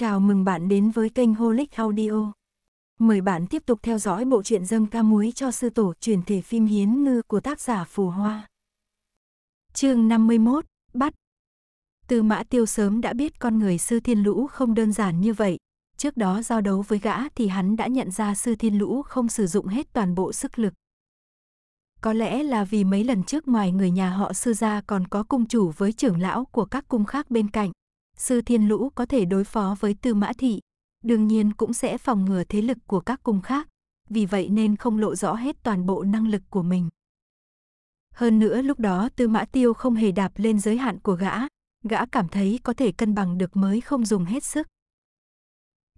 Chào mừng bạn đến với kênh Holic Audio. Mời bạn tiếp tục theo dõi bộ truyện dâm ca muối cho sư tổ truyền thể phim Hiến Ngư của tác giả Phù Hoa. chương 51, Bắt Từ mã tiêu sớm đã biết con người sư thiên lũ không đơn giản như vậy. Trước đó giao đấu với gã thì hắn đã nhận ra sư thiên lũ không sử dụng hết toàn bộ sức lực. Có lẽ là vì mấy lần trước ngoài người nhà họ sư gia còn có cung chủ với trưởng lão của các cung khác bên cạnh sư Thiên Lũ có thể đối phó với Tư Mã Thị, đương nhiên cũng sẽ phòng ngừa thế lực của các cung khác, vì vậy nên không lộ rõ hết toàn bộ năng lực của mình. Hơn nữa lúc đó Tư Mã Tiêu không hề đạp lên giới hạn của gã, gã cảm thấy có thể cân bằng được mới không dùng hết sức.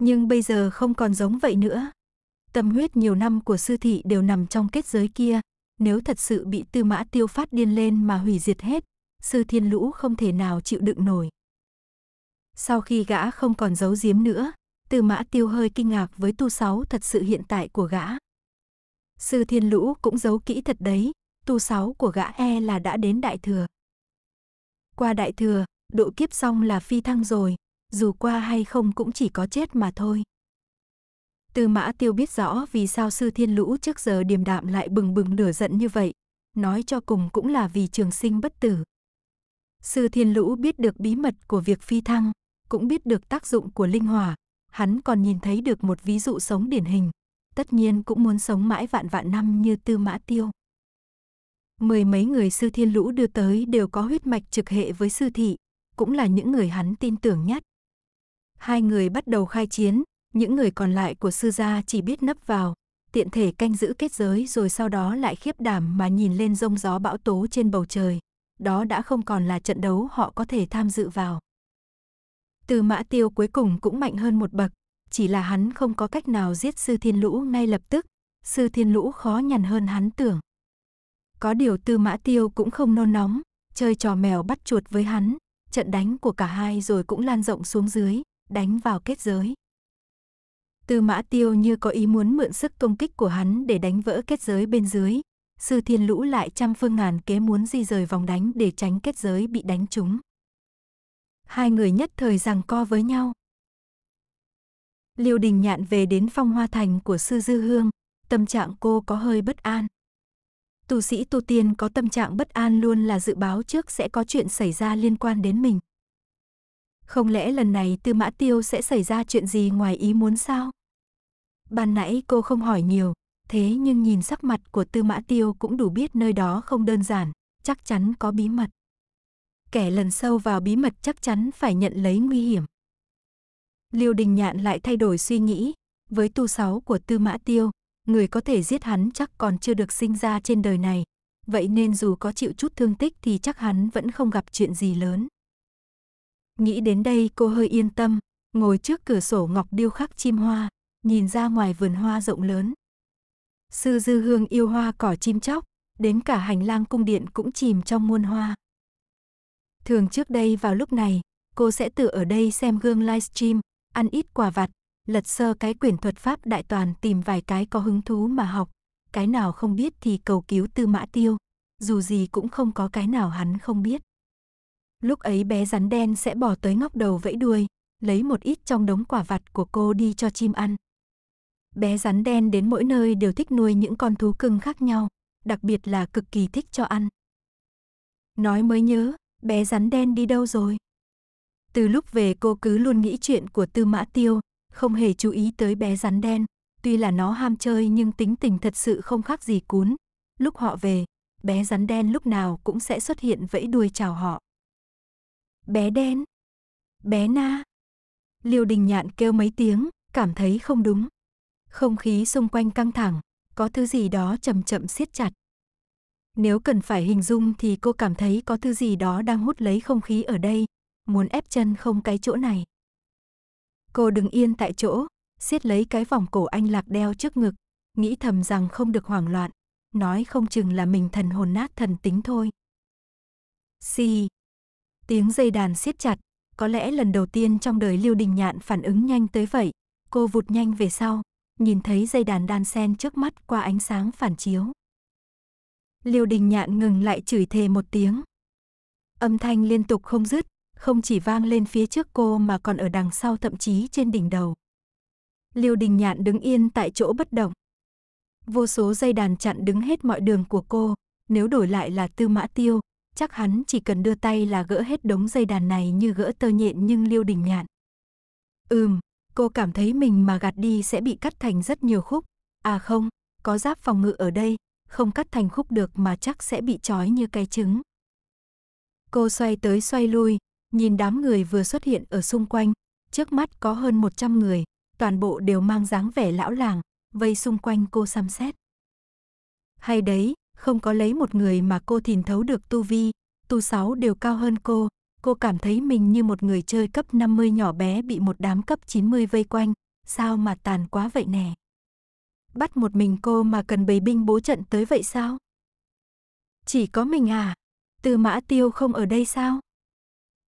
Nhưng bây giờ không còn giống vậy nữa. Tâm huyết nhiều năm của sư thị đều nằm trong kết giới kia, nếu thật sự bị Tư Mã Tiêu phát điên lên mà hủy diệt hết, sư Thiên Lũ không thể nào chịu đựng nổi. Sau khi gã không còn giấu giếm nữa, Tư Mã Tiêu hơi kinh ngạc với tu sáu thật sự hiện tại của gã. Sư Thiên Lũ cũng giấu kỹ thật đấy, tu sáu của gã e là đã đến Đại Thừa. Qua Đại Thừa, độ kiếp xong là phi thăng rồi, dù qua hay không cũng chỉ có chết mà thôi. Tư Mã Tiêu biết rõ vì sao Sư Thiên Lũ trước giờ điềm đạm lại bừng bừng lửa giận như vậy, nói cho cùng cũng là vì trường sinh bất tử. Sư Thiên Lũ biết được bí mật của việc phi thăng, cũng biết được tác dụng của linh hỏa, hắn còn nhìn thấy được một ví dụ sống điển hình, tất nhiên cũng muốn sống mãi vạn vạn năm như Tư Mã Tiêu. Mười mấy người sư thiên lũ đưa tới đều có huyết mạch trực hệ với sư thị, cũng là những người hắn tin tưởng nhất. Hai người bắt đầu khai chiến, những người còn lại của sư gia chỉ biết nấp vào, tiện thể canh giữ kết giới rồi sau đó lại khiếp đảm mà nhìn lên rông gió bão tố trên bầu trời. Đó đã không còn là trận đấu họ có thể tham dự vào. Tư mã tiêu cuối cùng cũng mạnh hơn một bậc, chỉ là hắn không có cách nào giết sư thiên lũ ngay lập tức, sư thiên lũ khó nhằn hơn hắn tưởng. Có điều tư mã tiêu cũng không nôn nóng, chơi trò mèo bắt chuột với hắn, trận đánh của cả hai rồi cũng lan rộng xuống dưới, đánh vào kết giới. Tư mã tiêu như có ý muốn mượn sức công kích của hắn để đánh vỡ kết giới bên dưới, sư thiên lũ lại trăm phương ngàn kế muốn di rời vòng đánh để tránh kết giới bị đánh trúng hai người nhất thời rằng co với nhau. Liêu Đình Nhạn về đến phong hoa thành của Sư Dư Hương, tâm trạng cô có hơi bất an. Tu sĩ tu tiên có tâm trạng bất an luôn là dự báo trước sẽ có chuyện xảy ra liên quan đến mình. Không lẽ lần này Tư Mã Tiêu sẽ xảy ra chuyện gì ngoài ý muốn sao? Ban nãy cô không hỏi nhiều, thế nhưng nhìn sắc mặt của Tư Mã Tiêu cũng đủ biết nơi đó không đơn giản, chắc chắn có bí mật kẻ lần sâu vào bí mật chắc chắn phải nhận lấy nguy hiểm. Liêu Đình Nhạn lại thay đổi suy nghĩ, với tu sáu của Tư Mã Tiêu, người có thể giết hắn chắc còn chưa được sinh ra trên đời này, vậy nên dù có chịu chút thương tích thì chắc hắn vẫn không gặp chuyện gì lớn. Nghĩ đến đây cô hơi yên tâm, ngồi trước cửa sổ ngọc điêu khắc chim hoa, nhìn ra ngoài vườn hoa rộng lớn. Sư dư hương yêu hoa cỏ chim chóc, đến cả hành lang cung điện cũng chìm trong muôn hoa. Thường trước đây vào lúc này, cô sẽ tự ở đây xem gương livestream, ăn ít quả vặt, lật sơ cái quyển thuật pháp đại toàn tìm vài cái có hứng thú mà học, cái nào không biết thì cầu cứu Tư Mã Tiêu, dù gì cũng không có cái nào hắn không biết. Lúc ấy bé rắn đen sẽ bỏ tới ngóc đầu vẫy đuôi, lấy một ít trong đống quả vặt của cô đi cho chim ăn. Bé rắn đen đến mỗi nơi đều thích nuôi những con thú cưng khác nhau, đặc biệt là cực kỳ thích cho ăn. Nói mới nhớ, bé rắn đen đi đâu rồi? Từ lúc về cô cứ luôn nghĩ chuyện của Tư Mã Tiêu, không hề chú ý tới bé rắn đen. Tuy là nó ham chơi nhưng tính tình thật sự không khác gì cún. Lúc họ về, bé rắn đen lúc nào cũng sẽ xuất hiện vẫy đuôi chào họ. Bé đen, bé na. Liêu đình nhạn kêu mấy tiếng, cảm thấy không đúng. Không khí xung quanh căng thẳng, có thứ gì đó chậm chậm siết chặt. Nếu cần phải hình dung thì cô cảm thấy có thứ gì đó đang hút lấy không khí ở đây, muốn ép chân không cái chỗ này. Cô đứng yên tại chỗ, siết lấy cái vòng cổ anh lạc đeo trước ngực, nghĩ thầm rằng không được hoảng loạn, nói không chừng là mình thần hồn nát thần tính thôi. Xì. Tiếng dây đàn siết chặt, có lẽ lần đầu tiên trong đời Lưu Đình Nhạn phản ứng nhanh tới vậy, cô vụt nhanh về sau, nhìn thấy dây đàn đan sen trước mắt qua ánh sáng phản chiếu. Liêu Đình Nhạn ngừng lại chửi thề một tiếng. Âm thanh liên tục không dứt, không chỉ vang lên phía trước cô mà còn ở đằng sau thậm chí trên đỉnh đầu. Liêu Đình Nhạn đứng yên tại chỗ bất động. Vô số dây đàn chặn đứng hết mọi đường của cô, nếu đổi lại là Tư Mã Tiêu, chắc hắn chỉ cần đưa tay là gỡ hết đống dây đàn này như gỡ tơ nhện nhưng Liêu Đình Nhạn. Ừm, cô cảm thấy mình mà gạt đi sẽ bị cắt thành rất nhiều khúc. À không, có giáp phòng ngự ở đây, không cắt thành khúc được mà chắc sẽ bị trói như cái trứng. Cô xoay tới xoay lui, nhìn đám người vừa xuất hiện ở xung quanh, trước mắt có hơn 100 người, toàn bộ đều mang dáng vẻ lão làng, vây xung quanh cô xăm xét. Hay đấy, không có lấy một người mà cô thìn thấu được tu vi, tu sáu đều cao hơn cô, cô cảm thấy mình như một người chơi cấp 50 nhỏ bé bị một đám cấp 90 vây quanh, sao mà tàn quá vậy nè bắt một mình cô mà cần bầy binh bố trận tới vậy sao? Chỉ có mình à? Tư mã tiêu không ở đây sao?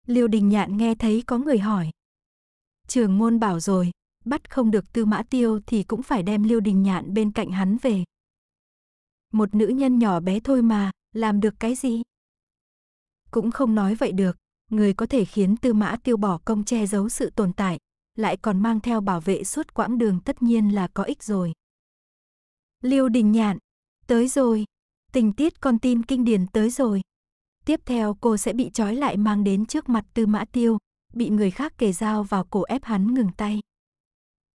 Liêu đình nhạn nghe thấy có người hỏi. Trường môn bảo rồi, bắt không được tư mã tiêu thì cũng phải đem liêu đình nhạn bên cạnh hắn về. Một nữ nhân nhỏ bé thôi mà, làm được cái gì? Cũng không nói vậy được, người có thể khiến tư mã tiêu bỏ công che giấu sự tồn tại, lại còn mang theo bảo vệ suốt quãng đường tất nhiên là có ích rồi. Liêu Đình Nhạn, tới rồi. Tình tiết con tin kinh điển tới rồi. Tiếp theo cô sẽ bị trói lại mang đến trước mặt Tư Mã Tiêu, bị người khác kề dao vào cổ ép hắn ngừng tay.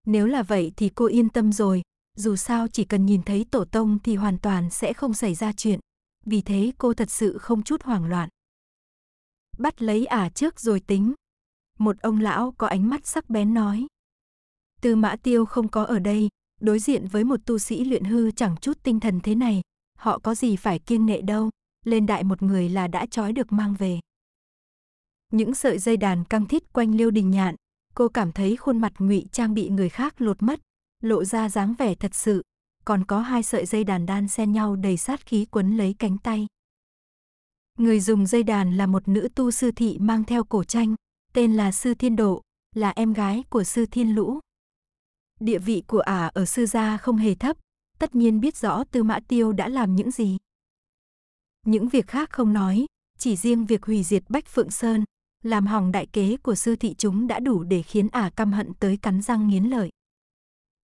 Nếu là vậy thì cô yên tâm rồi, dù sao chỉ cần nhìn thấy tổ tông thì hoàn toàn sẽ không xảy ra chuyện. Vì thế cô thật sự không chút hoảng loạn. Bắt lấy ả à trước rồi tính. Một ông lão có ánh mắt sắc bén nói. Tư mã tiêu không có ở đây, đối diện với một tu sĩ luyện hư chẳng chút tinh thần thế này, họ có gì phải kiêng nệ đâu, lên đại một người là đã trói được mang về. Những sợi dây đàn căng thít quanh Liêu Đình Nhạn, cô cảm thấy khuôn mặt ngụy trang bị người khác lột mất, lộ ra dáng vẻ thật sự, còn có hai sợi dây đàn đan xen nhau đầy sát khí quấn lấy cánh tay. Người dùng dây đàn là một nữ tu sư thị mang theo cổ tranh, tên là Sư Thiên Độ, là em gái của Sư Thiên Lũ. Địa vị của ả ở sư gia không hề thấp, tất nhiên biết rõ Tư Mã Tiêu đã làm những gì. Những việc khác không nói, chỉ riêng việc hủy diệt Bách Phượng Sơn, làm hỏng đại kế của sư thị chúng đã đủ để khiến ả căm hận tới cắn răng nghiến lợi.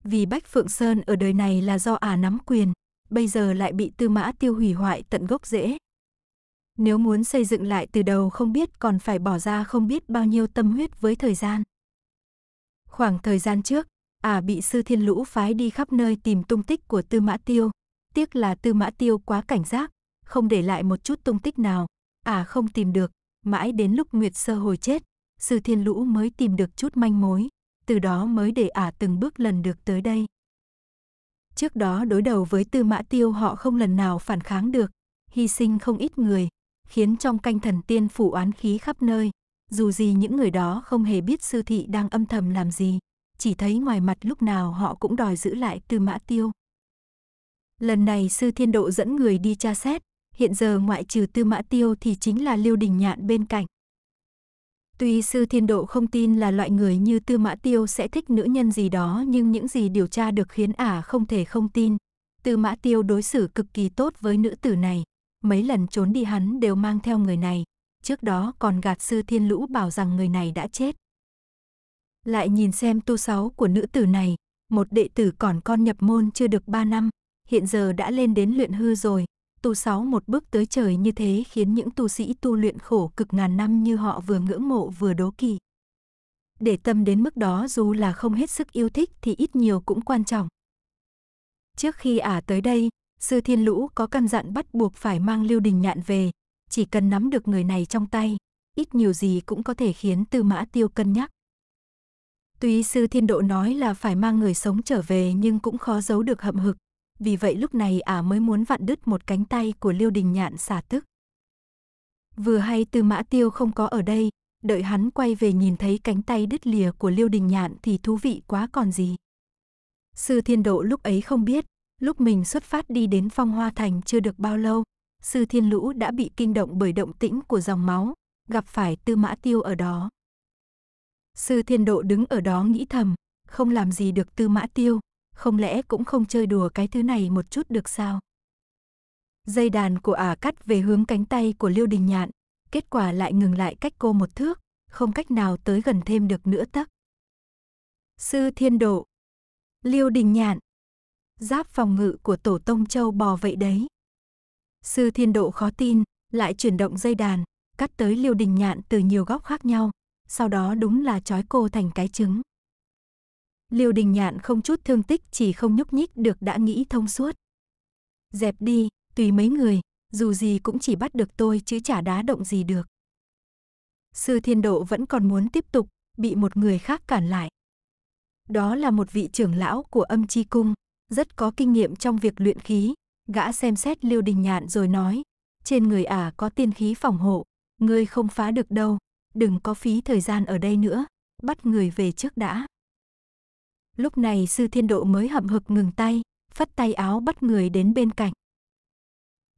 Vì Bách Phượng Sơn ở đời này là do ả nắm quyền, bây giờ lại bị Tư Mã Tiêu hủy hoại tận gốc rễ. Nếu muốn xây dựng lại từ đầu không biết còn phải bỏ ra không biết bao nhiêu tâm huyết với thời gian. Khoảng thời gian trước, à bị sư thiên lũ phái đi khắp nơi tìm tung tích của tư mã tiêu. Tiếc là tư mã tiêu quá cảnh giác, không để lại một chút tung tích nào, à không tìm được, mãi đến lúc Nguyệt Sơ hồi chết, sư thiên lũ mới tìm được chút manh mối, từ đó mới để ả à từng bước lần được tới đây. Trước đó đối đầu với tư mã tiêu họ không lần nào phản kháng được, hy sinh không ít người, khiến trong canh thần tiên phủ oán khí khắp nơi. Dù gì những người đó không hề biết sư thị đang âm thầm làm gì, chỉ thấy ngoài mặt lúc nào họ cũng đòi giữ lại Tư Mã Tiêu. Lần này Sư Thiên Độ dẫn người đi tra xét, hiện giờ ngoại trừ Tư Mã Tiêu thì chính là Lưu Đình Nhạn bên cạnh. Tuy Sư Thiên Độ không tin là loại người như Tư Mã Tiêu sẽ thích nữ nhân gì đó nhưng những gì điều tra được khiến ả không thể không tin. Tư Mã Tiêu đối xử cực kỳ tốt với nữ tử này, mấy lần trốn đi hắn đều mang theo người này, trước đó còn gạt Sư Thiên Lũ bảo rằng người này đã chết. Lại nhìn xem tu sáu của nữ tử này, một đệ tử còn con nhập môn chưa được ba năm, hiện giờ đã lên đến luyện hư rồi. Tu sáu một bước tới trời như thế khiến những tu sĩ tu luyện khổ cực ngàn năm như họ vừa ngưỡng mộ vừa đố kỵ. Để tâm đến mức đó dù là không hết sức yêu thích thì ít nhiều cũng quan trọng. Trước khi ả à tới đây, sư thiên lũ có căn dặn bắt buộc phải mang lưu đình nhạn về, chỉ cần nắm được người này trong tay, ít nhiều gì cũng có thể khiến tư mã tiêu cân nhắc. Tuy sư thiên độ nói là phải mang người sống trở về nhưng cũng khó giấu được hậm hực. Vì vậy lúc này ả mới muốn vặn đứt một cánh tay của Liêu Đình Nhạn xả tức. Vừa hay Tư Mã Tiêu không có ở đây, đợi hắn quay về nhìn thấy cánh tay đứt lìa của Liêu Đình Nhạn thì thú vị quá còn gì. Sư Thiên Độ lúc ấy không biết, lúc mình xuất phát đi đến Phong Hoa Thành chưa được bao lâu, Sư Thiên Lũ đã bị kinh động bởi động tĩnh của dòng máu, gặp phải Tư Mã Tiêu ở đó. Sư thiên độ đứng ở đó nghĩ thầm, không làm gì được tư mã tiêu, không lẽ cũng không chơi đùa cái thứ này một chút được sao? Dây đàn của ả à cắt về hướng cánh tay của Liêu Đình Nhạn, kết quả lại ngừng lại cách cô một thước, không cách nào tới gần thêm được nữa Tấc. Sư thiên độ, Liêu Đình Nhạn, giáp phòng ngự của tổ tông châu bò vậy đấy. Sư thiên độ khó tin, lại chuyển động dây đàn, cắt tới Liêu Đình Nhạn từ nhiều góc khác nhau, sau đó đúng là trói cô thành cái trứng. Liêu đình nhạn không chút thương tích chỉ không nhúc nhích được đã nghĩ thông suốt. Dẹp đi, tùy mấy người, dù gì cũng chỉ bắt được tôi chứ chả đá động gì được. Sư thiên độ vẫn còn muốn tiếp tục, bị một người khác cản lại. Đó là một vị trưởng lão của âm chi cung, rất có kinh nghiệm trong việc luyện khí. Gã xem xét liêu đình nhạn rồi nói, trên người ả có tiên khí phòng hộ, ngươi không phá được đâu đừng có phí thời gian ở đây nữa, bắt người về trước đã. Lúc này sư thiên độ mới hậm hực ngừng tay, phất tay áo bắt người đến bên cạnh.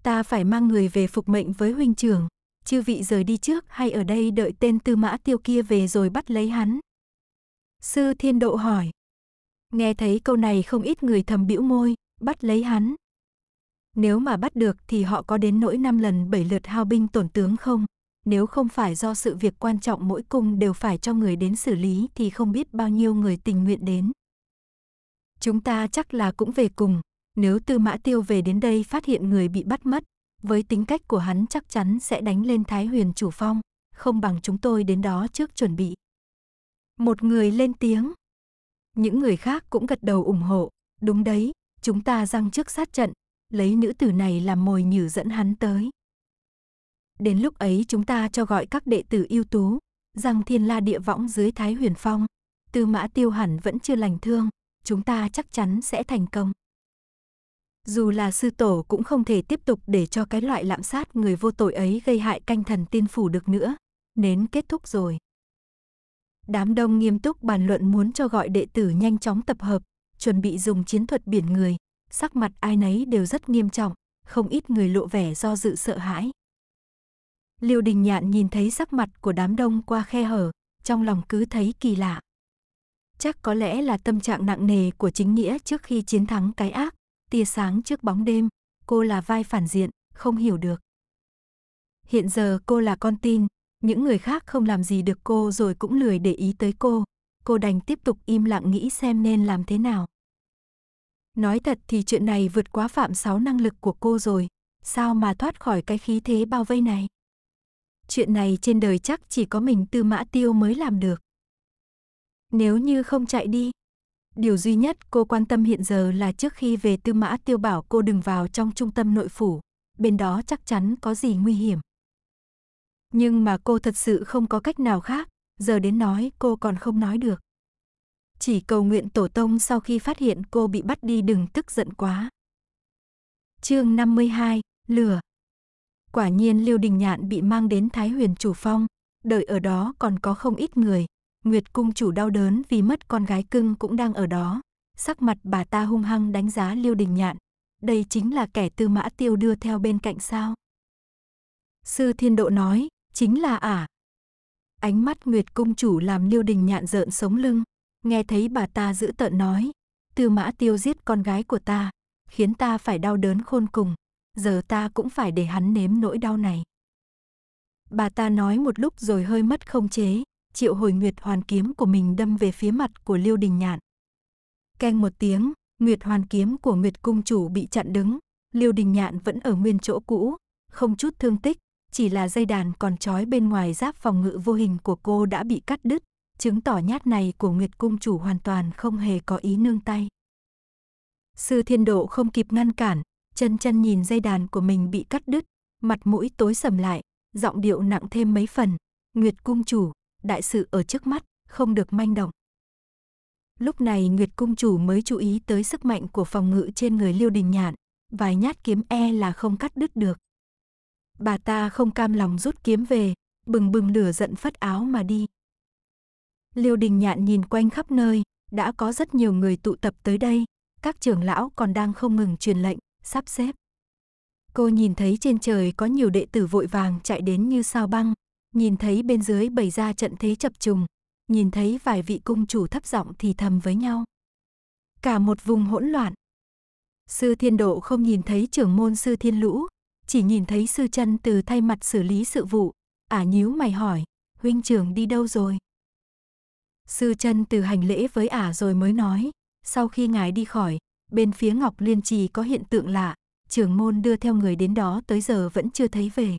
Ta phải mang người về phục mệnh với huynh trưởng, chư vị rời đi trước hay ở đây đợi tên tư mã tiêu kia về rồi bắt lấy hắn. Sư thiên độ hỏi. Nghe thấy câu này không ít người thầm bĩu môi, bắt lấy hắn. Nếu mà bắt được thì họ có đến nỗi năm lần bảy lượt hao binh tổn tướng không? nếu không phải do sự việc quan trọng mỗi cung đều phải cho người đến xử lý thì không biết bao nhiêu người tình nguyện đến. Chúng ta chắc là cũng về cùng, nếu Tư Mã Tiêu về đến đây phát hiện người bị bắt mất, với tính cách của hắn chắc chắn sẽ đánh lên Thái Huyền chủ phong, không bằng chúng tôi đến đó trước chuẩn bị. Một người lên tiếng. Những người khác cũng gật đầu ủng hộ, đúng đấy, chúng ta răng trước sát trận, lấy nữ tử này làm mồi nhử dẫn hắn tới đến lúc ấy chúng ta cho gọi các đệ tử ưu tú, rằng thiên la địa võng dưới Thái Huyền Phong, tư mã tiêu hẳn vẫn chưa lành thương, chúng ta chắc chắn sẽ thành công. Dù là sư tổ cũng không thể tiếp tục để cho cái loại lạm sát người vô tội ấy gây hại canh thần tiên phủ được nữa, nến kết thúc rồi. Đám đông nghiêm túc bàn luận muốn cho gọi đệ tử nhanh chóng tập hợp, chuẩn bị dùng chiến thuật biển người, sắc mặt ai nấy đều rất nghiêm trọng, không ít người lộ vẻ do dự sợ hãi. Liêu Đình Nhạn nhìn thấy sắc mặt của đám đông qua khe hở, trong lòng cứ thấy kỳ lạ. Chắc có lẽ là tâm trạng nặng nề của chính nghĩa trước khi chiến thắng cái ác, tia sáng trước bóng đêm, cô là vai phản diện, không hiểu được. Hiện giờ cô là con tin, những người khác không làm gì được cô rồi cũng lười để ý tới cô, cô đành tiếp tục im lặng nghĩ xem nên làm thế nào. Nói thật thì chuyện này vượt quá phạm sáu năng lực của cô rồi, sao mà thoát khỏi cái khí thế bao vây này? chuyện này trên đời chắc chỉ có mình Tư Mã Tiêu mới làm được. Nếu như không chạy đi, điều duy nhất cô quan tâm hiện giờ là trước khi về Tư Mã Tiêu bảo cô đừng vào trong trung tâm nội phủ, bên đó chắc chắn có gì nguy hiểm. Nhưng mà cô thật sự không có cách nào khác, giờ đến nói cô còn không nói được. Chỉ cầu nguyện tổ tông sau khi phát hiện cô bị bắt đi đừng tức giận quá. Chương 52, lửa Quả nhiên Liêu Đình Nhạn bị mang đến Thái Huyền Chủ Phong, đợi ở đó còn có không ít người. Nguyệt Cung Chủ đau đớn vì mất con gái cưng cũng đang ở đó. Sắc mặt bà ta hung hăng đánh giá Liêu Đình Nhạn. Đây chính là kẻ tư mã tiêu đưa theo bên cạnh sao. Sư Thiên Độ nói, chính là ả. À. Ánh mắt Nguyệt Cung Chủ làm Liêu Đình Nhạn rợn sống lưng. Nghe thấy bà ta giữ tợn nói, tư mã tiêu giết con gái của ta, khiến ta phải đau đớn khôn cùng giờ ta cũng phải để hắn nếm nỗi đau này. Bà ta nói một lúc rồi hơi mất không chế, triệu hồi Nguyệt Hoàn kiếm của mình đâm về phía mặt của Liêu Đình Nhạn. Keng một tiếng, Nguyệt Hoàn kiếm của Nguyệt Cung Chủ bị chặn đứng, Liêu Đình Nhạn vẫn ở nguyên chỗ cũ, không chút thương tích, chỉ là dây đàn còn trói bên ngoài giáp phòng ngự vô hình của cô đã bị cắt đứt, chứng tỏ nhát này của Nguyệt Cung Chủ hoàn toàn không hề có ý nương tay. Sư Thiên Độ không kịp ngăn cản, Chân chân nhìn dây đàn của mình bị cắt đứt, mặt mũi tối sầm lại, giọng điệu nặng thêm mấy phần. Nguyệt cung chủ, đại sự ở trước mắt, không được manh động. Lúc này Nguyệt cung chủ mới chú ý tới sức mạnh của phòng ngự trên người Liêu Đình Nhạn, vài nhát kiếm e là không cắt đứt được. Bà ta không cam lòng rút kiếm về, bừng bừng lửa giận phất áo mà đi. Liêu Đình Nhạn nhìn quanh khắp nơi, đã có rất nhiều người tụ tập tới đây, các trưởng lão còn đang không ngừng truyền lệnh, sắp xếp. Cô nhìn thấy trên trời có nhiều đệ tử vội vàng chạy đến như sao băng, nhìn thấy bên dưới bày ra trận thế chập trùng, nhìn thấy vài vị cung chủ thấp giọng thì thầm với nhau. Cả một vùng hỗn loạn. Sư Thiên Độ không nhìn thấy trưởng môn sư Thiên Lũ, chỉ nhìn thấy sư chân từ thay mặt xử lý sự vụ, ả à nhíu mày hỏi, huynh trưởng đi đâu rồi? Sư chân từ hành lễ với ả à rồi mới nói, sau khi ngài đi khỏi, bên phía Ngọc Liên Trì có hiện tượng lạ, trưởng môn đưa theo người đến đó tới giờ vẫn chưa thấy về.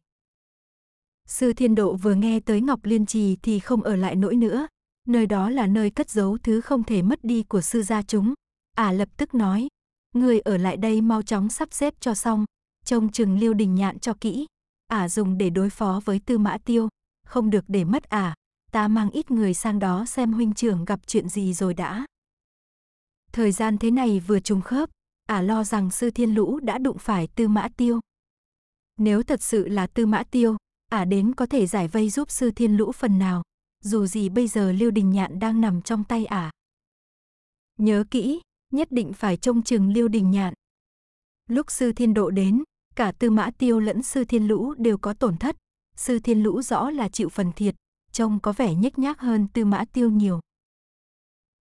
Sư Thiên Độ vừa nghe tới Ngọc Liên Trì thì không ở lại nỗi nữa, nơi đó là nơi cất giấu thứ không thể mất đi của sư gia chúng. À lập tức nói, người ở lại đây mau chóng sắp xếp cho xong, trông chừng Lưu đình nhạn cho kỹ. À dùng để đối phó với tư mã tiêu, không được để mất à, ta mang ít người sang đó xem huynh trưởng gặp chuyện gì rồi đã. Thời gian thế này vừa trùng khớp, ả à lo rằng sư thiên lũ đã đụng phải tư mã tiêu. Nếu thật sự là tư mã tiêu, ả à đến có thể giải vây giúp sư thiên lũ phần nào, dù gì bây giờ Lưu Đình Nhạn đang nằm trong tay ả. À. Nhớ kỹ, nhất định phải trông chừng Lưu Đình Nhạn. Lúc sư thiên độ đến, cả tư mã tiêu lẫn sư thiên lũ đều có tổn thất, sư thiên lũ rõ là chịu phần thiệt, trông có vẻ nhếch nhác hơn tư mã tiêu nhiều.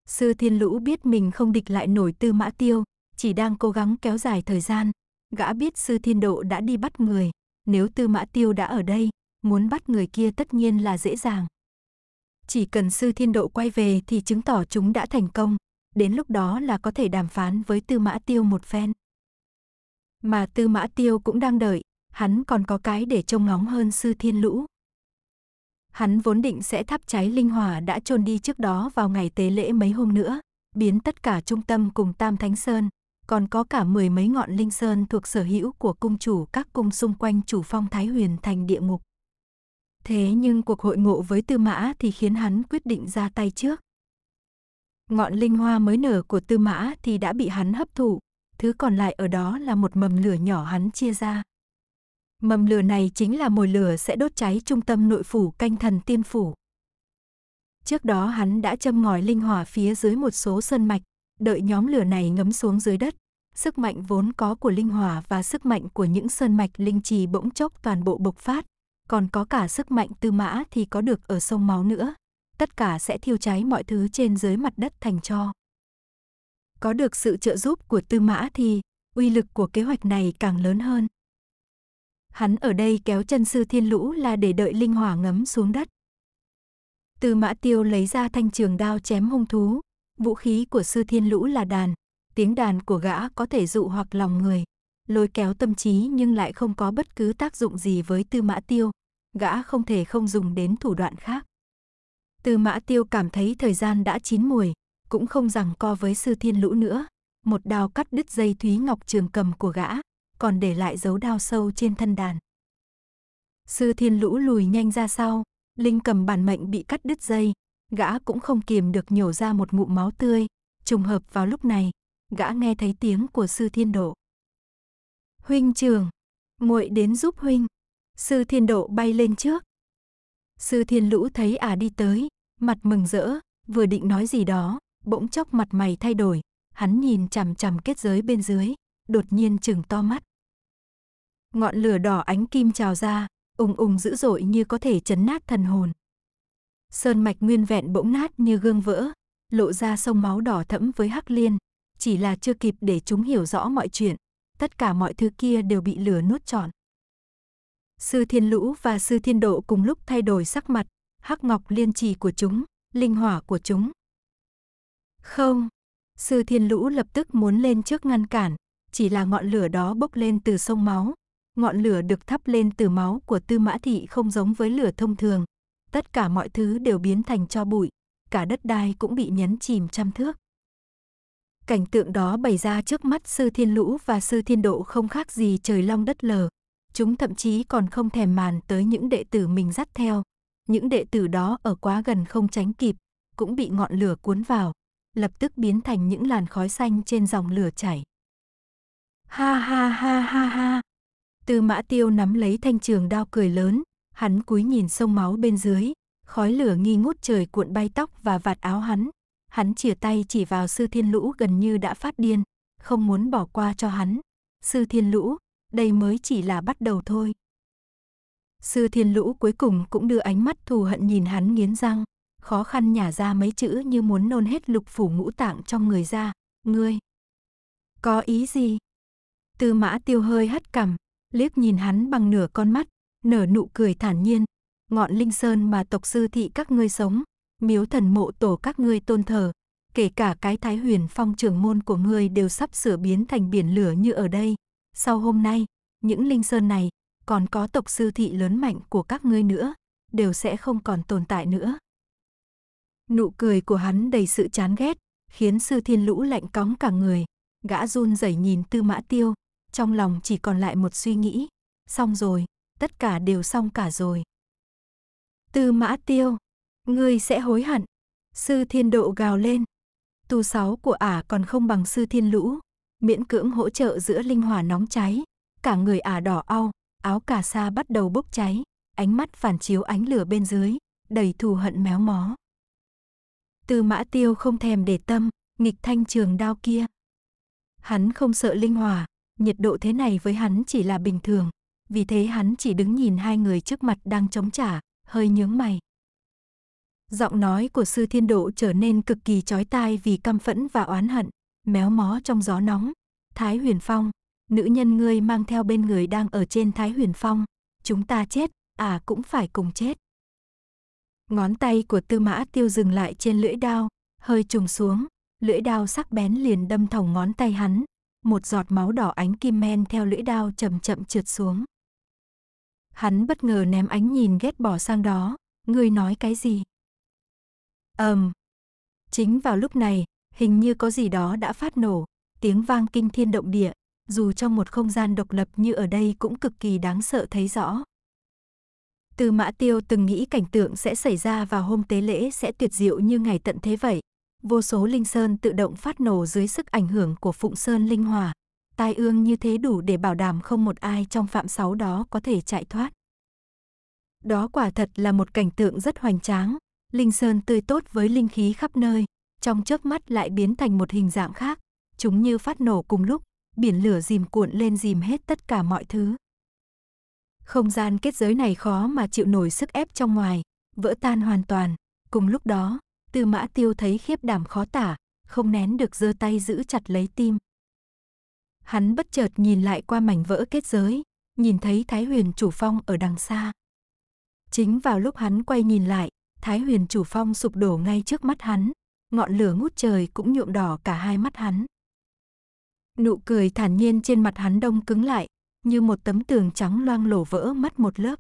Sư Thiên Lũ biết mình không địch lại nổi Tư Mã Tiêu, chỉ đang cố gắng kéo dài thời gian. Gã biết Sư Thiên Độ đã đi bắt người, nếu Tư Mã Tiêu đã ở đây, muốn bắt người kia tất nhiên là dễ dàng. Chỉ cần Sư Thiên Độ quay về thì chứng tỏ chúng đã thành công, đến lúc đó là có thể đàm phán với Tư Mã Tiêu một phen. Mà Tư Mã Tiêu cũng đang đợi, hắn còn có cái để trông ngóng hơn Sư Thiên Lũ. Hắn vốn định sẽ thắp cháy linh hỏa đã chôn đi trước đó vào ngày tế lễ mấy hôm nữa, biến tất cả trung tâm cùng Tam Thánh Sơn, còn có cả mười mấy ngọn linh sơn thuộc sở hữu của cung chủ các cung xung quanh chủ phong Thái Huyền thành địa ngục. Thế nhưng cuộc hội ngộ với Tư Mã thì khiến hắn quyết định ra tay trước. Ngọn linh hoa mới nở của Tư Mã thì đã bị hắn hấp thụ, thứ còn lại ở đó là một mầm lửa nhỏ hắn chia ra, Mầm lửa này chính là mồi lửa sẽ đốt cháy trung tâm nội phủ canh thần tiên phủ. Trước đó hắn đã châm ngòi linh hỏa phía dưới một số sơn mạch, đợi nhóm lửa này ngấm xuống dưới đất. Sức mạnh vốn có của linh hỏa và sức mạnh của những sơn mạch linh trì bỗng chốc toàn bộ bộc phát, còn có cả sức mạnh tư mã thì có được ở sông máu nữa. Tất cả sẽ thiêu cháy mọi thứ trên dưới mặt đất thành cho. Có được sự trợ giúp của tư mã thì uy lực của kế hoạch này càng lớn hơn hắn ở đây kéo chân sư thiên lũ là để đợi linh hỏa ngấm xuống đất. Từ mã tiêu lấy ra thanh trường đao chém hung thú, vũ khí của sư thiên lũ là đàn, tiếng đàn của gã có thể dụ hoặc lòng người, lôi kéo tâm trí nhưng lại không có bất cứ tác dụng gì với tư mã tiêu, gã không thể không dùng đến thủ đoạn khác. Tư mã tiêu cảm thấy thời gian đã chín mùi, cũng không rằng co với sư thiên lũ nữa, một đao cắt đứt dây thúy ngọc trường cầm của gã, còn để lại dấu đao sâu trên thân đàn. Sư thiên lũ lùi nhanh ra sau, Linh cầm bản mệnh bị cắt đứt dây, gã cũng không kiềm được nhổ ra một ngụm máu tươi, trùng hợp vào lúc này, gã nghe thấy tiếng của sư thiên độ. Huynh trường, muội đến giúp huynh. Sư thiên độ bay lên trước. Sư thiên lũ thấy ả à đi tới, mặt mừng rỡ, vừa định nói gì đó, bỗng chốc mặt mày thay đổi, hắn nhìn chằm chằm kết giới bên dưới đột nhiên chừng to mắt. Ngọn lửa đỏ ánh kim trào ra, ung ung dữ dội như có thể chấn nát thần hồn. Sơn mạch nguyên vẹn bỗng nát như gương vỡ, lộ ra sông máu đỏ thẫm với hắc liên, chỉ là chưa kịp để chúng hiểu rõ mọi chuyện, tất cả mọi thứ kia đều bị lửa nuốt trọn. Sư Thiên Lũ và Sư Thiên Độ cùng lúc thay đổi sắc mặt, hắc ngọc liên trì của chúng, linh hỏa của chúng. Không, Sư Thiên Lũ lập tức muốn lên trước ngăn cản, chỉ là ngọn lửa đó bốc lên từ sông máu. Ngọn lửa được thắp lên từ máu của Tư Mã Thị không giống với lửa thông thường. Tất cả mọi thứ đều biến thành cho bụi, cả đất đai cũng bị nhấn chìm trăm thước. Cảnh tượng đó bày ra trước mắt sư thiên lũ và sư thiên độ không khác gì trời long đất lở. Chúng thậm chí còn không thèm màn tới những đệ tử mình dắt theo. Những đệ tử đó ở quá gần không tránh kịp, cũng bị ngọn lửa cuốn vào, lập tức biến thành những làn khói xanh trên dòng lửa chảy. Ha ha ha ha ha. Tư mã tiêu nắm lấy thanh trường đao cười lớn, hắn cúi nhìn sông máu bên dưới, khói lửa nghi ngút trời cuộn bay tóc và vạt áo hắn. Hắn chìa tay chỉ vào sư thiên lũ gần như đã phát điên, không muốn bỏ qua cho hắn. Sư thiên lũ, đây mới chỉ là bắt đầu thôi. Sư thiên lũ cuối cùng cũng đưa ánh mắt thù hận nhìn hắn nghiến răng, khó khăn nhả ra mấy chữ như muốn nôn hết lục phủ ngũ tạng trong người ra. Ngươi, có ý gì? Tư mã tiêu hơi hất cằm, liếc nhìn hắn bằng nửa con mắt, nở nụ cười thản nhiên. Ngọn linh sơn mà tộc sư thị các ngươi sống, miếu thần mộ tổ các ngươi tôn thờ, kể cả cái thái huyền phong trường môn của ngươi đều sắp sửa biến thành biển lửa như ở đây. Sau hôm nay, những linh sơn này, còn có tộc sư thị lớn mạnh của các ngươi nữa, đều sẽ không còn tồn tại nữa. Nụ cười của hắn đầy sự chán ghét, khiến sư thiên lũ lạnh cóng cả người. Gã run rẩy nhìn tư mã tiêu, trong lòng chỉ còn lại một suy nghĩ, xong rồi, tất cả đều xong cả rồi. Tư mã tiêu, ngươi sẽ hối hận. Sư thiên độ gào lên. Tu sáu của ả còn không bằng sư thiên lũ, miễn cưỡng hỗ trợ giữa linh hỏa nóng cháy, cả người ả đỏ au, áo cà sa bắt đầu bốc cháy, ánh mắt phản chiếu ánh lửa bên dưới, đầy thù hận méo mó. Tư mã tiêu không thèm để tâm, nghịch thanh trường đao kia. Hắn không sợ linh hỏa, nhiệt độ thế này với hắn chỉ là bình thường, vì thế hắn chỉ đứng nhìn hai người trước mặt đang chống trả, hơi nhướng mày. Giọng nói của sư thiên độ trở nên cực kỳ chói tai vì căm phẫn và oán hận, méo mó trong gió nóng. Thái huyền phong, nữ nhân ngươi mang theo bên người đang ở trên thái huyền phong, chúng ta chết, à cũng phải cùng chết. Ngón tay của tư mã tiêu dừng lại trên lưỡi đao, hơi trùng xuống, lưỡi đao sắc bén liền đâm thòng ngón tay hắn, một giọt máu đỏ ánh kim men theo lưỡi đao chậm chậm trượt xuống. Hắn bất ngờ ném ánh nhìn ghét bỏ sang đó, ngươi nói cái gì? Ầm. Um. Chính vào lúc này, hình như có gì đó đã phát nổ, tiếng vang kinh thiên động địa, dù trong một không gian độc lập như ở đây cũng cực kỳ đáng sợ thấy rõ. Từ Mã Tiêu từng nghĩ cảnh tượng sẽ xảy ra vào hôm tế lễ sẽ tuyệt diệu như ngày tận thế vậy, vô số linh sơn tự động phát nổ dưới sức ảnh hưởng của phụng sơn linh hỏa. Tai ương như thế đủ để bảo đảm không một ai trong phạm sáu đó có thể chạy thoát. Đó quả thật là một cảnh tượng rất hoành tráng, linh sơn tươi tốt với linh khí khắp nơi, trong chớp mắt lại biến thành một hình dạng khác, chúng như phát nổ cùng lúc, biển lửa dìm cuộn lên dìm hết tất cả mọi thứ. Không gian kết giới này khó mà chịu nổi sức ép trong ngoài, vỡ tan hoàn toàn, cùng lúc đó, Tư mã tiêu thấy khiếp đảm khó tả, không nén được giơ tay giữ chặt lấy tim. Hắn bất chợt nhìn lại qua mảnh vỡ kết giới, nhìn thấy Thái Huyền Chủ Phong ở đằng xa. Chính vào lúc hắn quay nhìn lại, Thái Huyền Chủ Phong sụp đổ ngay trước mắt hắn, ngọn lửa ngút trời cũng nhuộm đỏ cả hai mắt hắn. Nụ cười thản nhiên trên mặt hắn đông cứng lại, như một tấm tường trắng loang lổ vỡ mất một lớp.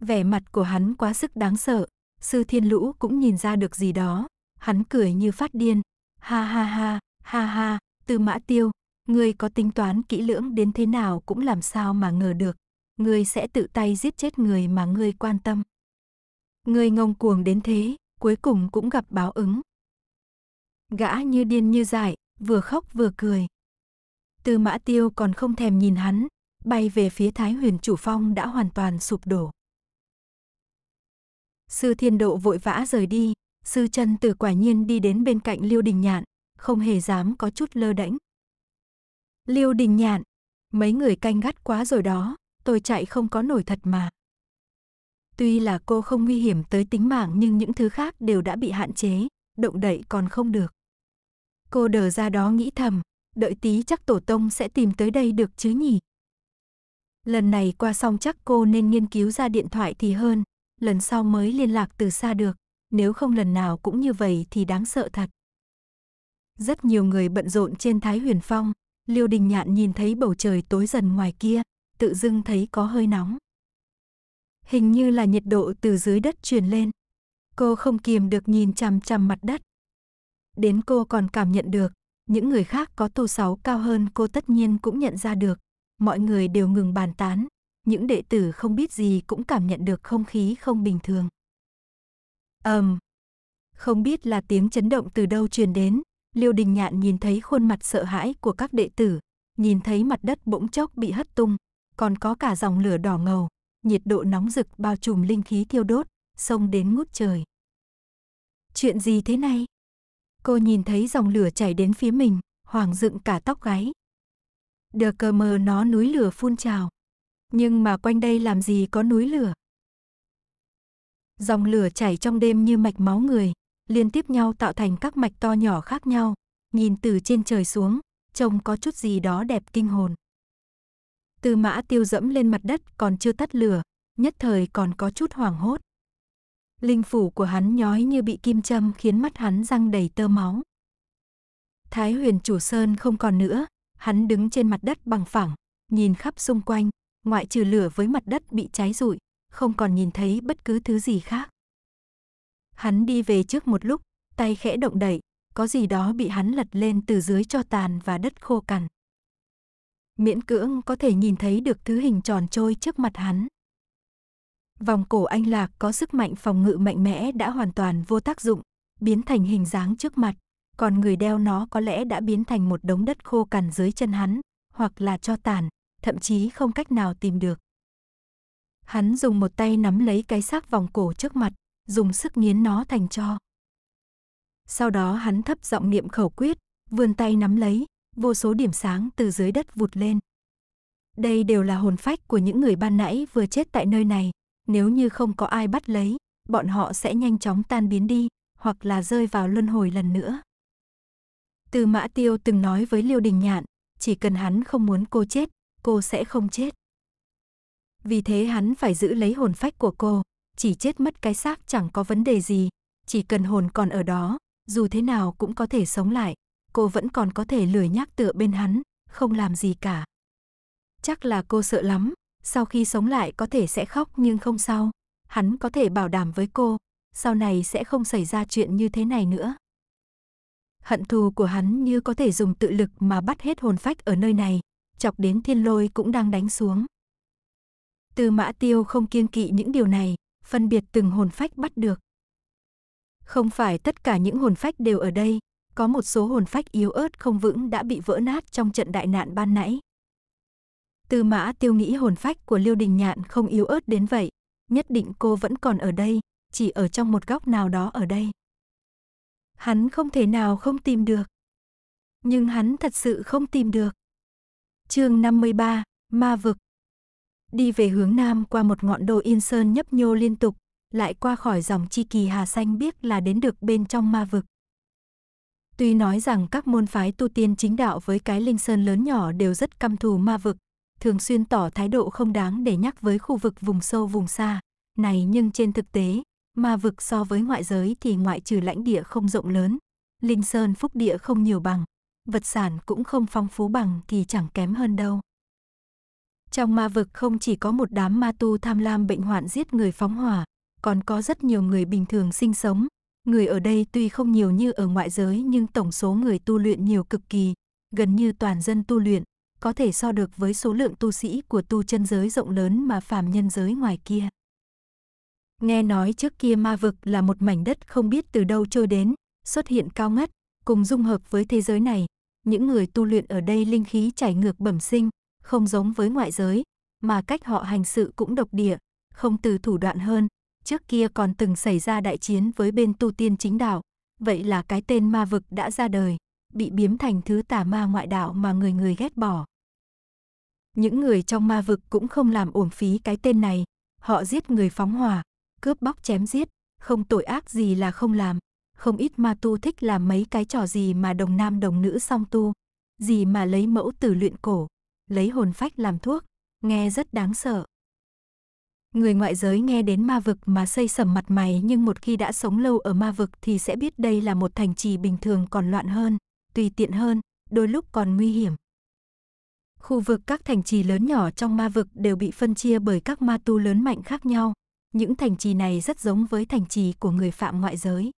Vẻ mặt của hắn quá sức đáng sợ, sư thiên lũ cũng nhìn ra được gì đó, hắn cười như phát điên, ha ha ha, ha ha, tư mã tiêu, ngươi có tính toán kỹ lưỡng đến thế nào cũng làm sao mà ngờ được, ngươi sẽ tự tay giết chết người mà ngươi quan tâm. Ngươi ngông cuồng đến thế, cuối cùng cũng gặp báo ứng. Gã như điên như dại, vừa khóc vừa cười. Tư mã tiêu còn không thèm nhìn hắn, bay về phía Thái huyền chủ phong đã hoàn toàn sụp đổ. Sư thiên độ vội vã rời đi, sư chân tử quả nhiên đi đến bên cạnh Liêu Đình Nhạn, không hề dám có chút lơ đễnh. Liêu Đình Nhạn, mấy người canh gắt quá rồi đó, tôi chạy không có nổi thật mà. Tuy là cô không nguy hiểm tới tính mạng nhưng những thứ khác đều đã bị hạn chế, động đậy còn không được. Cô đờ ra đó nghĩ thầm, đợi tí chắc tổ tông sẽ tìm tới đây được chứ nhỉ. Lần này qua xong chắc cô nên nghiên cứu ra điện thoại thì hơn, lần sau mới liên lạc từ xa được, nếu không lần nào cũng như vậy thì đáng sợ thật. Rất nhiều người bận rộn trên Thái Huyền Phong, Liêu Đình Nhạn nhìn thấy bầu trời tối dần ngoài kia, tự dưng thấy có hơi nóng. Hình như là nhiệt độ từ dưới đất truyền lên. Cô không kiềm được nhìn chằm chằm mặt đất. Đến cô còn cảm nhận được, những người khác có tô sáu cao hơn cô tất nhiên cũng nhận ra được. Mọi người đều ngừng bàn tán, những đệ tử không biết gì cũng cảm nhận được không khí không bình thường. Ầm. Um, không biết là tiếng chấn động từ đâu truyền đến, Liêu Đình Nhạn nhìn thấy khuôn mặt sợ hãi của các đệ tử, nhìn thấy mặt đất bỗng chốc bị hất tung, còn có cả dòng lửa đỏ ngầu, nhiệt độ nóng rực bao trùm linh khí thiêu đốt, xông đến ngút trời. Chuyện gì thế này? Cô nhìn thấy dòng lửa chảy đến phía mình, hoàng dựng cả tóc gáy. Đờ cờ mờ nó núi lửa phun trào, nhưng mà quanh đây làm gì có núi lửa? Dòng lửa chảy trong đêm như mạch máu người, liên tiếp nhau tạo thành các mạch to nhỏ khác nhau, nhìn từ trên trời xuống, trông có chút gì đó đẹp kinh hồn. Tư mã tiêu dẫm lên mặt đất còn chưa tắt lửa, nhất thời còn có chút hoảng hốt. Linh phủ của hắn nhói như bị kim châm khiến mắt hắn răng đầy tơ máu. Thái huyền chủ sơn không còn nữa, hắn đứng trên mặt đất bằng phẳng, nhìn khắp xung quanh, ngoại trừ lửa với mặt đất bị cháy rụi, không còn nhìn thấy bất cứ thứ gì khác. Hắn đi về trước một lúc, tay khẽ động đẩy, có gì đó bị hắn lật lên từ dưới cho tàn và đất khô cằn. Miễn cưỡng có thể nhìn thấy được thứ hình tròn trôi trước mặt hắn. Vòng cổ anh lạc có sức mạnh phòng ngự mạnh mẽ đã hoàn toàn vô tác dụng, biến thành hình dáng trước mặt, còn người đeo nó có lẽ đã biến thành một đống đất khô cằn dưới chân hắn, hoặc là cho tàn, thậm chí không cách nào tìm được. Hắn dùng một tay nắm lấy cái xác vòng cổ trước mặt, dùng sức nghiến nó thành cho. Sau đó hắn thấp giọng niệm khẩu quyết, vươn tay nắm lấy, vô số điểm sáng từ dưới đất vụt lên. Đây đều là hồn phách của những người ban nãy vừa chết tại nơi này, nếu như không có ai bắt lấy, bọn họ sẽ nhanh chóng tan biến đi, hoặc là rơi vào luân hồi lần nữa. Từ Mã Tiêu từng nói với Liêu Đình Nhạn, chỉ cần hắn không muốn cô chết, cô sẽ không chết. Vì thế hắn phải giữ lấy hồn phách của cô, chỉ chết mất cái xác chẳng có vấn đề gì, chỉ cần hồn còn ở đó, dù thế nào cũng có thể sống lại, cô vẫn còn có thể lười nhác tựa bên hắn, không làm gì cả. Chắc là cô sợ lắm, sau khi sống lại có thể sẽ khóc nhưng không sao, hắn có thể bảo đảm với cô, sau này sẽ không xảy ra chuyện như thế này nữa. Hận thù của hắn như có thể dùng tự lực mà bắt hết hồn phách ở nơi này, chọc đến thiên lôi cũng đang đánh xuống. Tư mã tiêu không kiên kỵ những điều này, phân biệt từng hồn phách bắt được. Không phải tất cả những hồn phách đều ở đây, có một số hồn phách yếu ớt không vững đã bị vỡ nát trong trận đại nạn ban nãy. Tư mã tiêu nghĩ hồn phách của Liêu Đình Nhạn không yếu ớt đến vậy, nhất định cô vẫn còn ở đây, chỉ ở trong một góc nào đó ở đây. Hắn không thể nào không tìm được. Nhưng hắn thật sự không tìm được chương 53, Ma Vực Đi về hướng nam qua một ngọn đồi yên sơn nhấp nhô liên tục, lại qua khỏi dòng chi kỳ hà xanh biết là đến được bên trong ma vực. Tuy nói rằng các môn phái tu tiên chính đạo với cái linh sơn lớn nhỏ đều rất căm thù ma vực, thường xuyên tỏ thái độ không đáng để nhắc với khu vực vùng sâu vùng xa, này nhưng trên thực tế, ma vực so với ngoại giới thì ngoại trừ lãnh địa không rộng lớn, linh sơn phúc địa không nhiều bằng, vật sản cũng không phong phú bằng thì chẳng kém hơn đâu. Trong ma vực không chỉ có một đám ma tu tham lam bệnh hoạn giết người phóng hỏa, còn có rất nhiều người bình thường sinh sống. Người ở đây tuy không nhiều như ở ngoại giới nhưng tổng số người tu luyện nhiều cực kỳ, gần như toàn dân tu luyện, có thể so được với số lượng tu sĩ của tu chân giới rộng lớn mà phàm nhân giới ngoài kia. Nghe nói trước kia ma vực là một mảnh đất không biết từ đâu trôi đến, xuất hiện cao ngất, cùng dung hợp với thế giới này, những người tu luyện ở đây linh khí chảy ngược bẩm sinh, không giống với ngoại giới, mà cách họ hành sự cũng độc địa, không từ thủ đoạn hơn. Trước kia còn từng xảy ra đại chiến với bên tu tiên chính đạo, vậy là cái tên ma vực đã ra đời, bị biếm thành thứ tà ma ngoại đạo mà người người ghét bỏ. Những người trong ma vực cũng không làm uổng phí cái tên này, họ giết người phóng hỏa, cướp bóc chém giết, không tội ác gì là không làm, không ít ma tu thích làm mấy cái trò gì mà đồng nam đồng nữ song tu, gì mà lấy mẫu tử luyện cổ, lấy hồn phách làm thuốc, nghe rất đáng sợ. Người ngoại giới nghe đến ma vực mà xây sầm mặt mày nhưng một khi đã sống lâu ở ma vực thì sẽ biết đây là một thành trì bình thường còn loạn hơn, tùy tiện hơn, đôi lúc còn nguy hiểm. Khu vực các thành trì lớn nhỏ trong ma vực đều bị phân chia bởi các ma tu lớn mạnh khác nhau. Những thành trì này rất giống với thành trì của người phạm ngoại giới.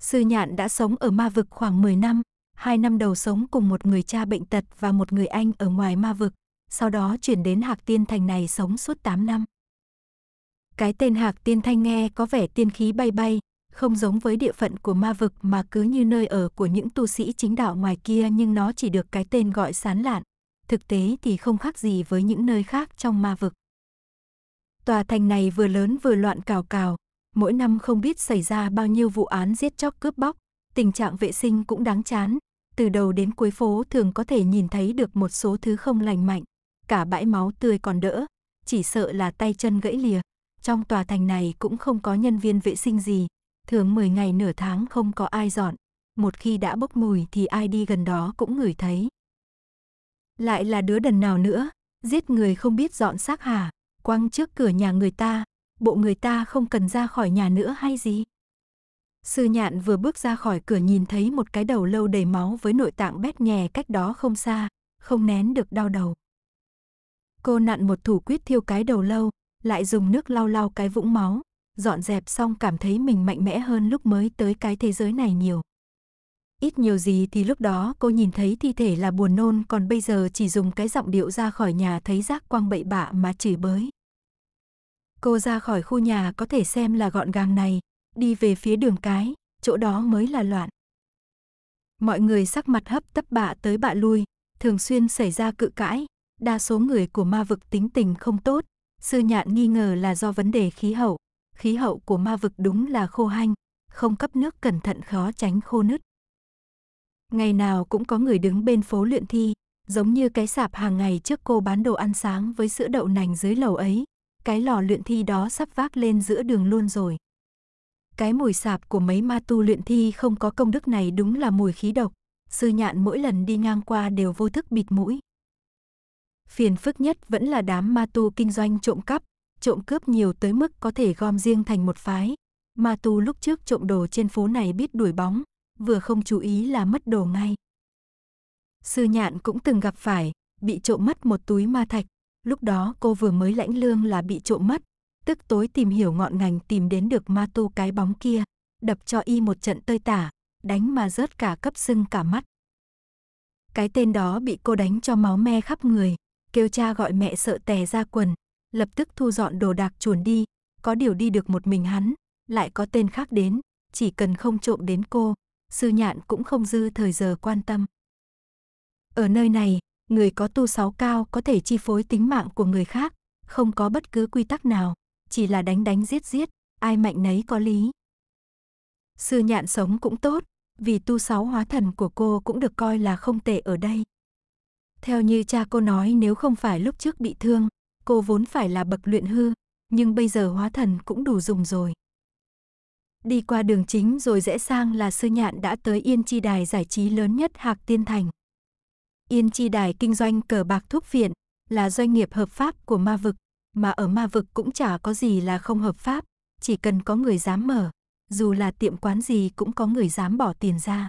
Sư Nhạn đã sống ở ma vực khoảng 10 năm, hai năm đầu sống cùng một người cha bệnh tật và một người anh ở ngoài ma vực, sau đó chuyển đến Hạc Tiên Thành này sống suốt 8 năm. Cái tên Hạc Tiên Thanh nghe có vẻ tiên khí bay bay, không giống với địa phận của ma vực mà cứ như nơi ở của những tu sĩ chính đạo ngoài kia nhưng nó chỉ được cái tên gọi sán lạn. Thực tế thì không khác gì với những nơi khác trong ma vực. Tòa thành này vừa lớn vừa loạn cào cào, mỗi năm không biết xảy ra bao nhiêu vụ án giết chóc cướp bóc, tình trạng vệ sinh cũng đáng chán. Từ đầu đến cuối phố thường có thể nhìn thấy được một số thứ không lành mạnh, cả bãi máu tươi còn đỡ, chỉ sợ là tay chân gãy lìa. Trong tòa thành này cũng không có nhân viên vệ sinh gì, thường 10 ngày nửa tháng không có ai dọn, một khi đã bốc mùi thì ai đi gần đó cũng ngửi thấy. Lại là đứa đần nào nữa, giết người không biết dọn xác hả, quăng trước cửa nhà người ta, bộ người ta không cần ra khỏi nhà nữa hay gì? Sư nhạn vừa bước ra khỏi cửa nhìn thấy một cái đầu lâu đầy máu với nội tạng bét nhè cách đó không xa, không nén được đau đầu. Cô nặn một thủ quyết thiêu cái đầu lâu, lại dùng nước lau lau cái vũng máu, dọn dẹp xong cảm thấy mình mạnh mẽ hơn lúc mới tới cái thế giới này nhiều. Ít nhiều gì thì lúc đó cô nhìn thấy thi thể là buồn nôn còn bây giờ chỉ dùng cái giọng điệu ra khỏi nhà thấy giác quang bậy bạ mà chửi bới. Cô ra khỏi khu nhà có thể xem là gọn gàng này, đi về phía đường cái, chỗ đó mới là loạn. Mọi người sắc mặt hấp tấp bạ tới bạ lui, thường xuyên xảy ra cự cãi, đa số người của ma vực tính tình không tốt, sư nhạn nghi ngờ là do vấn đề khí hậu, khí hậu của ma vực đúng là khô hanh, không cấp nước cẩn thận khó tránh khô nứt. Ngày nào cũng có người đứng bên phố luyện thi, giống như cái sạp hàng ngày trước cô bán đồ ăn sáng với sữa đậu nành dưới lầu ấy, cái lò luyện thi đó sắp vác lên giữa đường luôn rồi. Cái mùi sạp của mấy ma tu luyện thi không có công đức này đúng là mùi khí độc, sư nhạn mỗi lần đi ngang qua đều vô thức bịt mũi. Phiền phức nhất vẫn là đám ma tu kinh doanh trộm cắp, trộm cướp nhiều tới mức có thể gom riêng thành một phái. Ma tu lúc trước trộm đồ trên phố này biết đuổi bóng, vừa không chú ý là mất đồ ngay. Sư nhạn cũng từng gặp phải, bị trộm mất một túi ma thạch, Lúc đó cô vừa mới lãnh lương là bị trộm mất, tức tối tìm hiểu ngọn ngành tìm đến được ma tu cái bóng kia, đập cho y một trận tơi tả, đánh mà rớt cả cấp sưng cả mắt. Cái tên đó bị cô đánh cho máu me khắp người, kêu cha gọi mẹ sợ tè ra quần, lập tức thu dọn đồ đạc chuồn đi, có điều đi được một mình hắn, lại có tên khác đến, chỉ cần không trộm đến cô, sư nhạn cũng không dư thời giờ quan tâm. Ở nơi này, người có tu sáu cao có thể chi phối tính mạng của người khác, không có bất cứ quy tắc nào, chỉ là đánh đánh giết giết, ai mạnh nấy có lý. Sư nhạn sống cũng tốt, vì tu sáu hóa thần của cô cũng được coi là không tệ ở đây. Theo như cha cô nói nếu không phải lúc trước bị thương, cô vốn phải là bậc luyện hư, nhưng bây giờ hóa thần cũng đủ dùng rồi. Đi qua đường chính rồi rẽ sang là sư nhạn đã tới Yên Chi Đài giải trí lớn nhất Hạc Tiên Thành. Yên Chi Đài kinh doanh cờ bạc thuốc phiện, là doanh nghiệp hợp pháp của ma vực, mà ở ma vực cũng chả có gì là không hợp pháp, chỉ cần có người dám mở, dù là tiệm quán gì cũng có người dám bỏ tiền ra.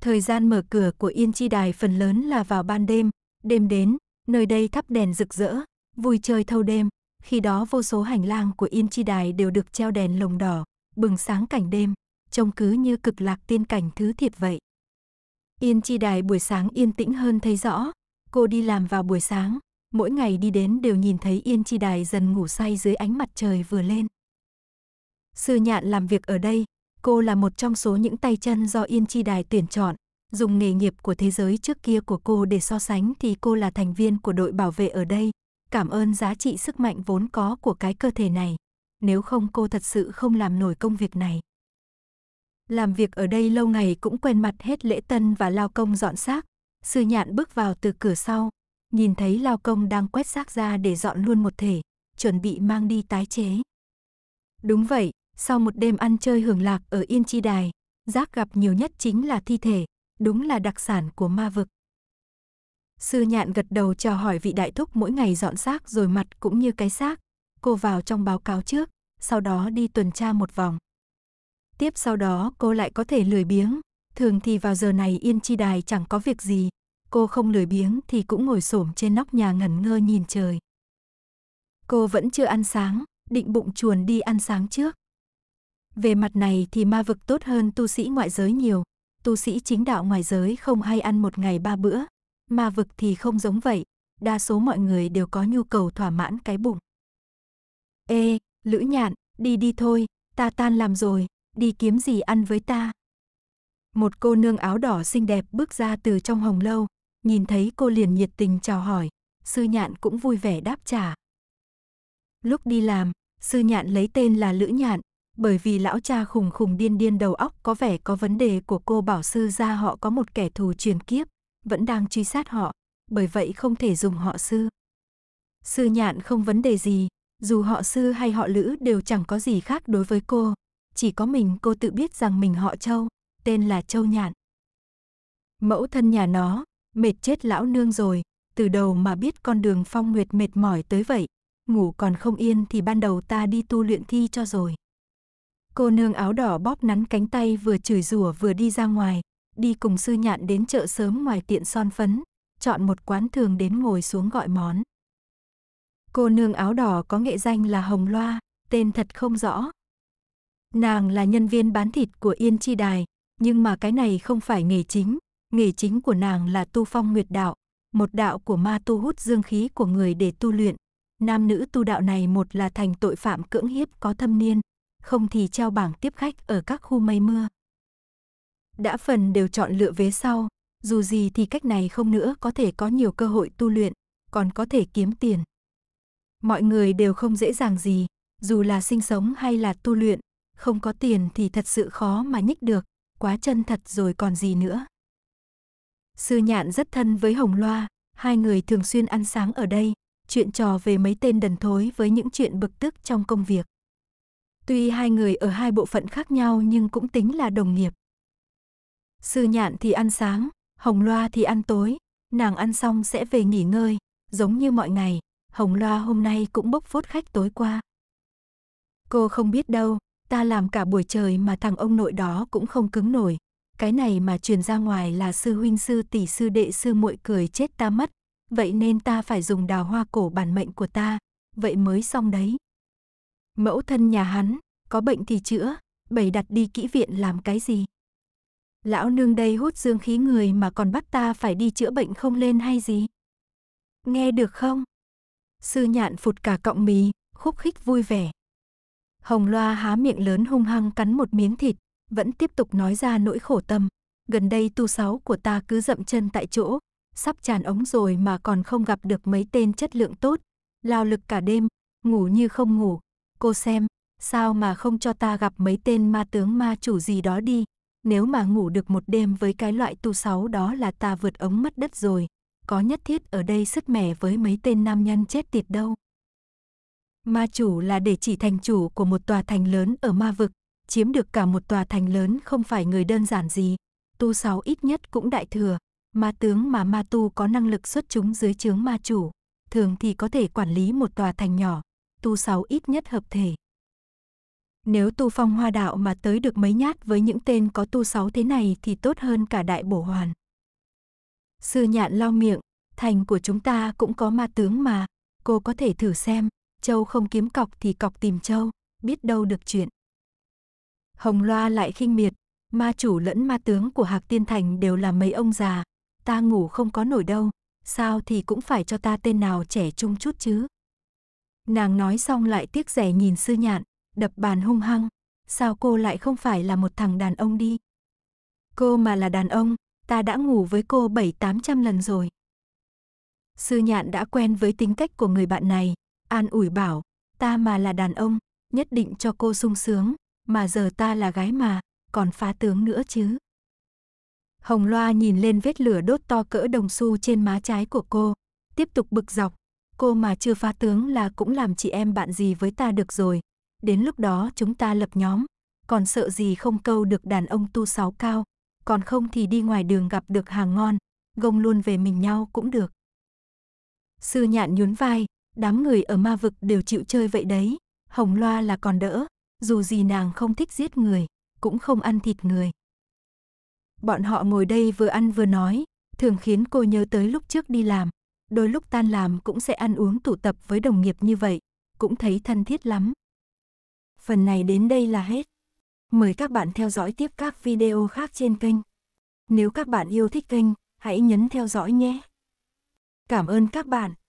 Thời gian mở cửa của Yên Chi Đài phần lớn là vào ban đêm, đêm đến, nơi đây thắp đèn rực rỡ, vui chơi thâu đêm, khi đó vô số hành lang của Yên Chi Đài đều được treo đèn lồng đỏ, bừng sáng cảnh đêm, trông cứ như cực lạc tiên cảnh thứ thiệt vậy. Yên chi đài buổi sáng yên tĩnh hơn thấy rõ. Cô đi làm vào buổi sáng, mỗi ngày đi đến đều nhìn thấy yên chi đài dần ngủ say dưới ánh mặt trời vừa lên. Sư nhạn làm việc ở đây, cô là một trong số những tay chân do yên chi đài tuyển chọn. Dùng nghề nghiệp của thế giới trước kia của cô để so sánh thì cô là thành viên của đội bảo vệ ở đây. Cảm ơn giá trị sức mạnh vốn có của cái cơ thể này. Nếu không cô thật sự không làm nổi công việc này. Làm việc ở đây lâu ngày cũng quen mặt hết lễ tân và lao công dọn xác. Sư nhạn bước vào từ cửa sau, nhìn thấy lao công đang quét xác ra để dọn luôn một thể, chuẩn bị mang đi tái chế. Đúng vậy, sau một đêm ăn chơi hưởng lạc ở Yên Chi Đài, rác gặp nhiều nhất chính là thi thể, đúng là đặc sản của ma vực. Sư nhạn gật đầu chào hỏi vị đại thúc mỗi ngày dọn xác rồi mặt cũng như cái xác. Cô vào trong báo cáo trước, sau đó đi tuần tra một vòng. Tiếp sau đó cô lại có thể lười biếng. Thường thì vào giờ này yên chi đài chẳng có việc gì. Cô không lười biếng thì cũng ngồi xổm trên nóc nhà ngẩn ngơ nhìn trời. Cô vẫn chưa ăn sáng, định bụng chuồn đi ăn sáng trước. Về mặt này thì ma vực tốt hơn tu sĩ ngoại giới nhiều. Tu sĩ chính đạo ngoại giới không hay ăn một ngày ba bữa. Ma vực thì không giống vậy. Đa số mọi người đều có nhu cầu thỏa mãn cái bụng. Ê, Lữ Nhạn, đi đi thôi, ta tan làm rồi, đi kiếm gì ăn với ta. Một cô nương áo đỏ xinh đẹp bước ra từ trong hồng lâu, nhìn thấy cô liền nhiệt tình chào hỏi, sư nhạn cũng vui vẻ đáp trả. Lúc đi làm, sư nhạn lấy tên là Lữ Nhạn, bởi vì lão cha khùng khùng điên điên đầu óc có vẻ có vấn đề của cô bảo sư ra họ có một kẻ thù truyền kiếp, vẫn đang truy sát họ, bởi vậy không thể dùng họ sư. Sư nhạn không vấn đề gì, dù họ sư hay họ lữ đều chẳng có gì khác đối với cô, chỉ có mình cô tự biết rằng mình họ Châu, tên là Châu Nhạn. Mẫu thân nhà nó, mệt chết lão nương rồi, từ đầu mà biết con đường phong nguyệt mệt mỏi tới vậy, ngủ còn không yên thì ban đầu ta đi tu luyện thi cho rồi. Cô nương áo đỏ bóp nắn cánh tay vừa chửi rủa vừa đi ra ngoài, đi cùng sư nhạn đến chợ sớm ngoài tiện son phấn, chọn một quán thường đến ngồi xuống gọi món. Cô nương áo đỏ có nghệ danh là Hồng Loa, tên thật không rõ, Nàng là nhân viên bán thịt của Yên Chi Đài, nhưng mà cái này không phải nghề chính, nghề chính của nàng là tu phong nguyệt đạo, một đạo của ma tu hút dương khí của người để tu luyện. Nam nữ tu đạo này một là thành tội phạm cưỡng hiếp có thâm niên, không thì treo bảng tiếp khách ở các khu mây mưa. Đã phần đều chọn lựa vế sau, dù gì thì cách này không nữa có thể có nhiều cơ hội tu luyện, còn có thể kiếm tiền. Mọi người đều không dễ dàng gì, dù là sinh sống hay là tu luyện, không có tiền thì thật sự khó mà nhích được, quá chân thật rồi còn gì nữa. Sư nhạn rất thân với Hồng Loa, hai người thường xuyên ăn sáng ở đây, chuyện trò về mấy tên đần thối với những chuyện bực tức trong công việc. Tuy hai người ở hai bộ phận khác nhau nhưng cũng tính là đồng nghiệp. Sư nhạn thì ăn sáng, Hồng Loa thì ăn tối, nàng ăn xong sẽ về nghỉ ngơi, giống như mọi ngày, Hồng Loa hôm nay cũng bốc phốt khách tối qua. Cô không biết đâu, Ta làm cả buổi trời mà thằng ông nội đó cũng không cứng nổi. Cái này mà truyền ra ngoài là sư huynh sư tỷ sư đệ sư muội cười chết ta mất. Vậy nên ta phải dùng đào hoa cổ bản mệnh của ta. Vậy mới xong đấy. Mẫu thân nhà hắn, có bệnh thì chữa, bày đặt đi kỹ viện làm cái gì? Lão nương đây hút dương khí người mà còn bắt ta phải đi chữa bệnh không lên hay gì? Nghe được không? Sư nhạn phụt cả cọng mì, khúc khích vui vẻ. Hồng Loa há miệng lớn hung hăng cắn một miếng thịt, vẫn tiếp tục nói ra nỗi khổ tâm. Gần đây tu sáu của ta cứ dậm chân tại chỗ, sắp tràn ống rồi mà còn không gặp được mấy tên chất lượng tốt. Lao lực cả đêm, ngủ như không ngủ. Cô xem, sao mà không cho ta gặp mấy tên ma tướng ma chủ gì đó đi. Nếu mà ngủ được một đêm với cái loại tu sáu đó là ta vượt ống mất đất rồi. Có nhất thiết ở đây sứt mẻ với mấy tên nam nhân chết tiệt đâu. Ma chủ là để chỉ thành chủ của một tòa thành lớn ở ma vực, chiếm được cả một tòa thành lớn không phải người đơn giản gì. Tu sáu ít nhất cũng đại thừa, ma tướng mà ma tu có năng lực xuất chúng dưới chướng ma chủ, thường thì có thể quản lý một tòa thành nhỏ, tu sáu ít nhất hợp thể. Nếu tu phong hoa đạo mà tới được mấy nhát với những tên có tu sáu thế này thì tốt hơn cả đại bổ hoàn. Sư nhạn lau miệng, thành của chúng ta cũng có ma tướng mà, cô có thể thử xem, Châu không kiếm cọc thì cọc tìm Châu, biết đâu được chuyện. Hồng Loa lại khinh miệt, ma chủ lẫn ma tướng của Hạc Tiên Thành đều là mấy ông già, ta ngủ không có nổi đâu, sao thì cũng phải cho ta tên nào trẻ trung chút chứ. Nàng nói xong lại tiếc rẻ nhìn sư nhạn, đập bàn hung hăng, sao cô lại không phải là một thằng đàn ông đi. Cô mà là đàn ông, ta đã ngủ với cô bảy tám trăm lần rồi. Sư nhạn đã quen với tính cách của người bạn này, An ủi bảo, ta mà là đàn ông, nhất định cho cô sung sướng, mà giờ ta là gái mà, còn phá tướng nữa chứ. Hồng Loa nhìn lên vết lửa đốt to cỡ đồng xu trên má trái của cô, tiếp tục bực dọc, cô mà chưa phá tướng là cũng làm chị em bạn gì với ta được rồi, đến lúc đó chúng ta lập nhóm, còn sợ gì không câu được đàn ông tu sáu cao, còn không thì đi ngoài đường gặp được hàng ngon, gông luôn về mình nhau cũng được. Sư nhạn nhún vai, đám người ở ma vực đều chịu chơi vậy đấy. Hồng Loa là còn đỡ, dù gì nàng không thích giết người, cũng không ăn thịt người. Bọn họ ngồi đây vừa ăn vừa nói, thường khiến cô nhớ tới lúc trước đi làm. Đôi lúc tan làm cũng sẽ ăn uống tụ tập với đồng nghiệp như vậy, cũng thấy thân thiết lắm. Phần này đến đây là hết. Mời các bạn theo dõi tiếp các video khác trên kênh. Nếu các bạn yêu thích kênh, hãy nhấn theo dõi nhé. Cảm ơn các bạn.